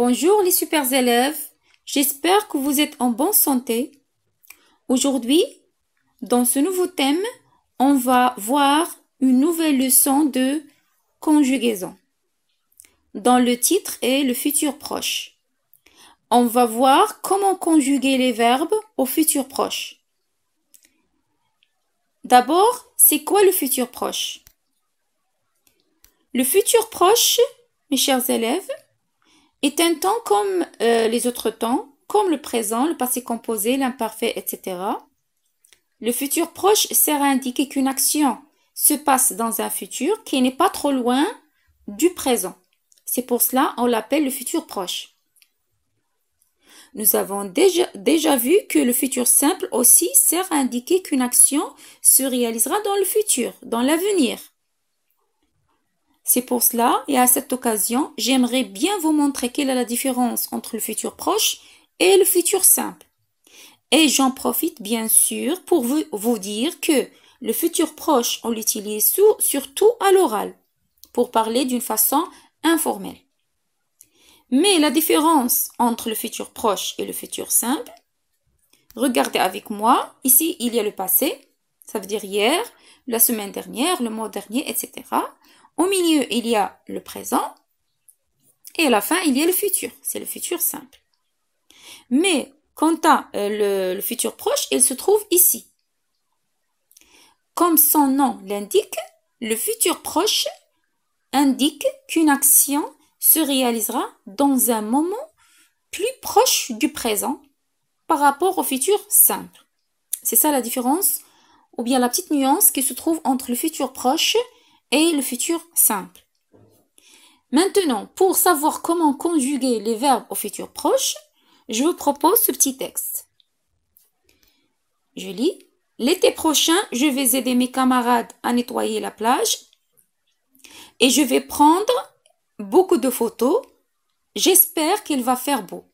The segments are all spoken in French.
Bonjour les super élèves, j'espère que vous êtes en bonne santé. Aujourd'hui, dans ce nouveau thème, on va voir une nouvelle leçon de conjugaison, Dans le titre est le futur proche. On va voir comment conjuguer les verbes au futur proche. D'abord, c'est quoi le futur proche Le futur proche, mes chers élèves, est un temps comme euh, les autres temps, comme le présent, le passé composé, l'imparfait, etc. Le futur proche sert à indiquer qu'une action se passe dans un futur qui n'est pas trop loin du présent. C'est pour cela on l'appelle le futur proche. Nous avons déjà, déjà vu que le futur simple aussi sert à indiquer qu'une action se réalisera dans le futur, dans l'avenir. C'est pour cela, et à cette occasion, j'aimerais bien vous montrer quelle est la différence entre le futur proche et le futur simple. Et j'en profite bien sûr pour vous, dire que le futur proche, on l'utilise surtout à l'oral, pour parler d'une façon informelle. Mais la différence entre le futur proche et le futur simple, regardez avec moi, ici il y a le passé, ça veut dire hier, la semaine dernière, le mois dernier, etc. Au milieu, il y a le présent. Et à la fin, il y a le futur. C'est le futur simple. Mais quant à euh, le, le futur proche, il se trouve ici. Comme son nom l'indique, le futur proche indique qu'une action se réalisera dans un moment plus proche du présent par rapport au futur simple. C'est ça la différence, ou bien la petite nuance qui se trouve entre le futur proche et le futur simple. Maintenant, pour savoir comment conjuguer les verbes au futur proche, je vous propose ce petit texte. Je lis. L'été prochain, je vais aider mes camarades à nettoyer la plage et je vais prendre beaucoup de photos. J'espère qu'il va faire beau.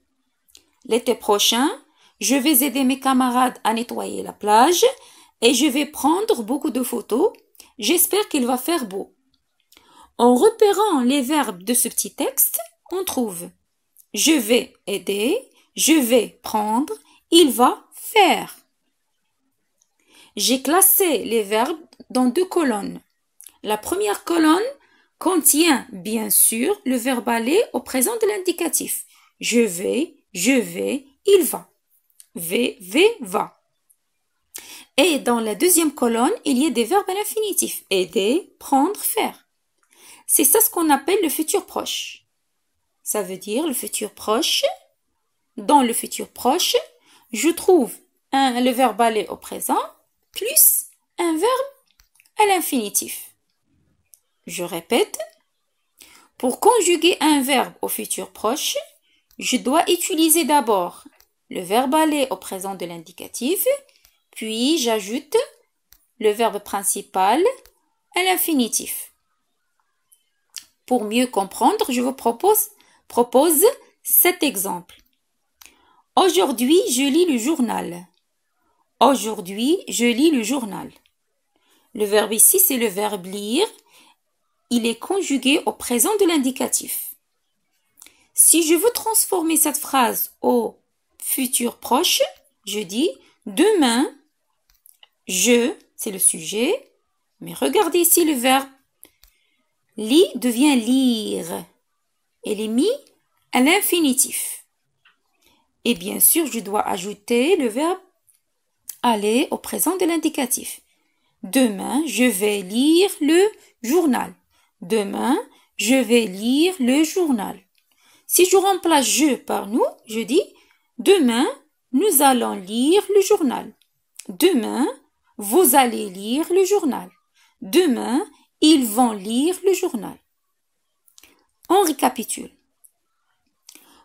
L'été prochain, je vais aider mes camarades à nettoyer la plage et je vais prendre beaucoup de photos. J'espère qu'il va faire beau. En repérant les verbes de ce petit texte, on trouve je vais aider, je vais prendre, il va faire. J'ai classé les verbes dans deux colonnes. La première colonne contient bien sûr le verbe aller au présent de l'indicatif. Je vais, je vais, il va. V, v, va. Et dans la deuxième colonne, il y a des verbes à l'infinitif. Aider, prendre, faire. C'est ça ce qu'on appelle le futur proche. Ça veut dire le futur proche. Dans le futur proche, je trouve un, le verbe aller au présent plus un verbe à l'infinitif. Je répète. Pour conjuguer un verbe au futur proche, je dois utiliser d'abord le verbe aller au présent de l'indicatif puis j'ajoute le verbe principal à l'infinitif. Pour mieux comprendre, je vous propose, propose cet exemple. Aujourd'hui, je lis le journal. Aujourd'hui, je lis le journal. Le verbe ici, c'est le verbe lire. Il est conjugué au présent de l'indicatif. Si je veux transformer cette phrase au futur proche, je dis demain, je, c'est le sujet. Mais regardez ici le verbe. Lire » devient lire. Elle est mise à l'infinitif. Et bien sûr, je dois ajouter le verbe aller au présent de l'indicatif. Demain, je vais lire le journal. Demain, je vais lire le journal. Si je remplace je par nous, je dis demain, nous allons lire le journal. Demain, vous allez lire le journal. Demain, ils vont lire le journal. On récapitule.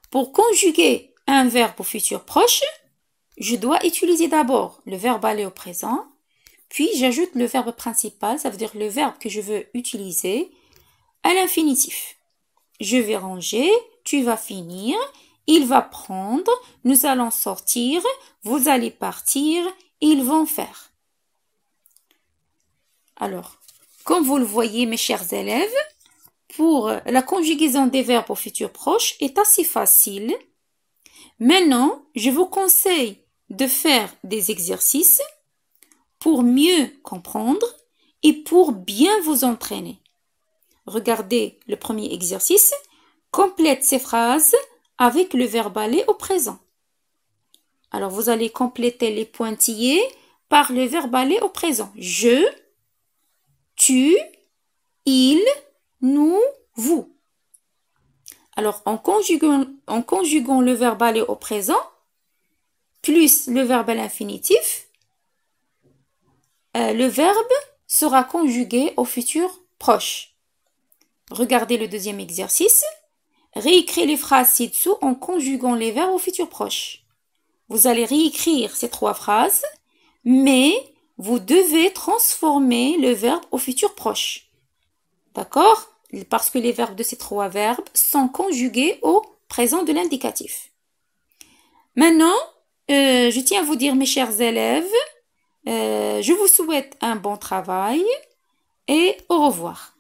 Pour conjuguer un verbe au futur proche, je dois utiliser d'abord le verbe aller au présent, puis j'ajoute le verbe principal, ça veut dire le verbe que je veux utiliser, à l'infinitif. Je vais ranger, tu vas finir, il va prendre, nous allons sortir, vous allez partir, ils vont faire. Alors, comme vous le voyez, mes chers élèves, pour la conjugaison des verbes au futur proche est assez facile. Maintenant, je vous conseille de faire des exercices pour mieux comprendre et pour bien vous entraîner. Regardez le premier exercice. Complète ces phrases avec le verbe aller au présent. Alors, vous allez compléter les pointillés par le verbe aller au présent. Je, tu, il, nous, vous. Alors, en conjuguant, le verbe aller au présent, plus le verbe à l'infinitif, euh, le verbe sera conjugué au futur proche. Regardez le deuxième exercice. Réécrire les phrases ci-dessous en conjuguant les verbes au futur proche. Vous allez réécrire ces trois phrases, mais vous devez transformer le verbe au futur proche. D'accord Parce que les verbes de ces trois verbes sont conjugués au présent de l'indicatif. Maintenant, euh, je tiens à vous dire, mes chers élèves, euh, je vous souhaite un bon travail et au revoir.